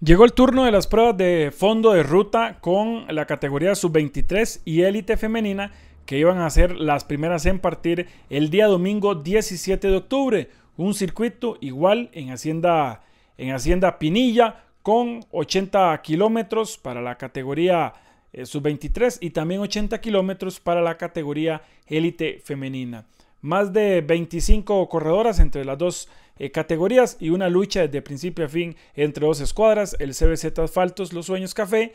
Llegó el turno de las pruebas de fondo de ruta con la categoría sub-23 y élite femenina que iban a ser las primeras en partir el día domingo 17 de octubre. Un circuito igual en Hacienda, en Hacienda Pinilla con 80 kilómetros para la categoría eh, sub-23 y también 80 kilómetros para la categoría élite femenina más de 25 corredoras entre las dos eh, categorías y una lucha desde principio a fin entre dos escuadras, el CBZ Asfaltos Los Sueños Café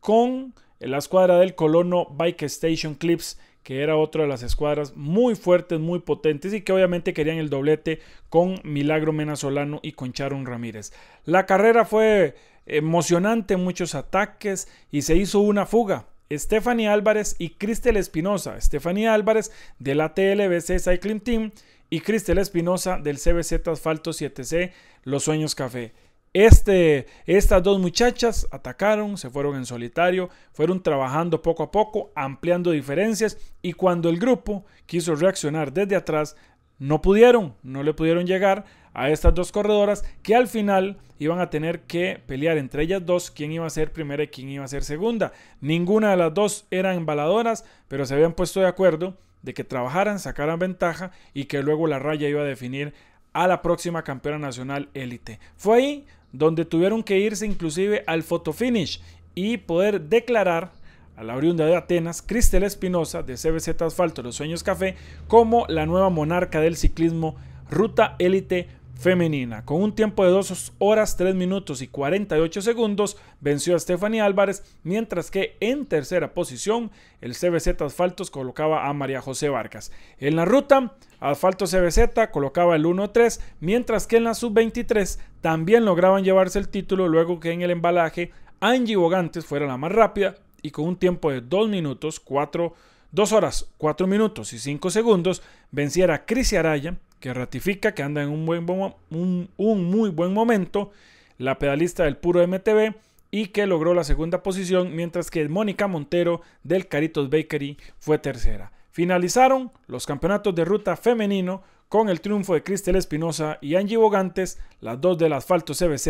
con la escuadra del Colono Bike Station Clips que era otra de las escuadras muy fuertes, muy potentes y que obviamente querían el doblete con Milagro Menazolano y con Charon Ramírez. La carrera fue emocionante, muchos ataques y se hizo una fuga Stephanie Álvarez y Cristel Espinosa. Stephanie Álvarez de la TLBC Cycling Team y Cristel Espinosa del CBZ Asfalto 7C Los Sueños Café. Este, estas dos muchachas atacaron, se fueron en solitario, fueron trabajando poco a poco, ampliando diferencias y cuando el grupo quiso reaccionar desde atrás, no pudieron, no le pudieron llegar a estas dos corredoras que al final iban a tener que pelear entre ellas dos quién iba a ser primera y quién iba a ser segunda. Ninguna de las dos eran embaladoras, pero se habían puesto de acuerdo de que trabajaran, sacaran ventaja y que luego la raya iba a definir a la próxima campeona nacional élite. Fue ahí donde tuvieron que irse inclusive al fotofinish y poder declarar a la oriunda de Atenas, Cristel Espinosa de CBZ Asfalto Los Sueños Café como la nueva monarca del ciclismo Ruta Élite femenina. Con un tiempo de 2 horas 3 minutos y 48 segundos venció a Stephanie Álvarez, mientras que en tercera posición el CBZ Asfaltos colocaba a María José Vargas. En la ruta, Asfalto CBZ colocaba el 1-3, mientras que en la sub-23 también lograban llevarse el título luego que en el embalaje Angie Bogantes fuera la más rápida y con un tiempo de 2 minutos 4 2 horas 4 minutos y 5 segundos venciera a Cris Araya que ratifica que anda en un, buen, un, muy buen momento la pedalista del puro MTV y que logró la segunda posición, mientras que Mónica Montero del Caritos Bakery fue tercera. Finalizaron los campeonatos de ruta femenino con el triunfo de Cristel Espinosa y Angie Bogantes, las dos del asfalto CBZ,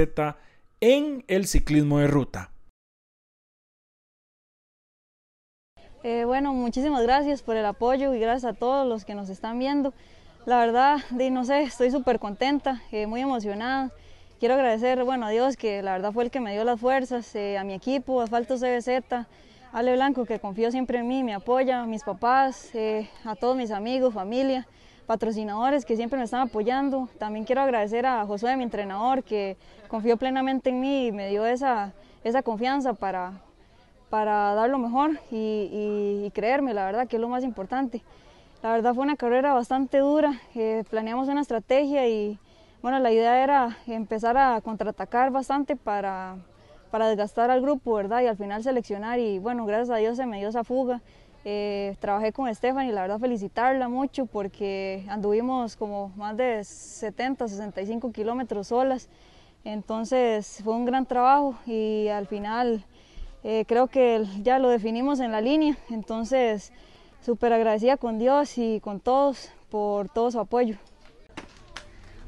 en el ciclismo de ruta. Eh, bueno, muchísimas gracias por el apoyo y gracias a todos los que nos están viendo. La verdad, no sé, estoy súper contenta, eh, muy emocionada. Quiero agradecer bueno, a Dios, que la verdad fue el que me dio las fuerzas, eh, a mi equipo, Asfalto CBZ, Ale Blanco, que confió siempre en mí, me apoya, a mis papás, eh, a todos mis amigos, familia, patrocinadores que siempre me están apoyando. También quiero agradecer a Josué, mi entrenador, que confió plenamente en mí y me dio esa, confianza para, para dar lo mejor y creerme, la verdad, que es lo más importante. La verdad fue una carrera bastante dura, eh, planeamos una estrategia y bueno, la idea era empezar a contraatacar bastante para, para desgastar al grupo, ¿verdad? Y al final seleccionar y bueno, gracias a Dios se me dio esa fuga. Eh, trabajé con Estefan y la verdad felicitarla mucho porque anduvimos como más de 70, 65 kilómetros solas. Entonces fue un gran trabajo y al final eh, creo que ya lo definimos en la línea. Entonces súper agradecida con Dios y con todos por todo su apoyo.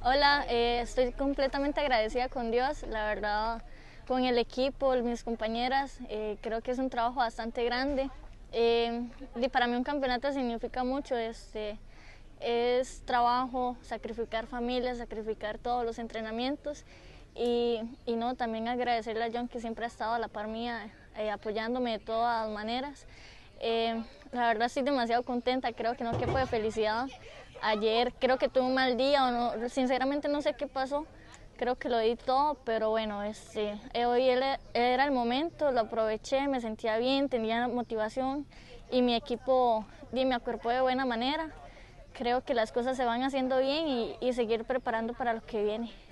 Hola, eh, estoy completamente agradecida con Dios, la verdad, con el equipo, mis compañeras, eh, creo que es un trabajo bastante grande. Eh, y para mí un campeonato significa mucho, este, es trabajo, sacrificar familia, sacrificar todos los entrenamientos y, no, también agradecerle a John que siempre ha estado a la par mía, apoyándome de todas maneras eh, la verdad estoy demasiado contenta, creo que no quepo de felicidad. Ayer creo que tuve un mal día, o sinceramente no sé qué pasó, creo que lo di todo, pero bueno, este, eh, hoy era el momento, lo aproveché, me sentía bien, tenía motivación y mi equipo mi cuerpo de buena manera. Creo que las cosas se van haciendo bien y seguir preparando para lo que viene.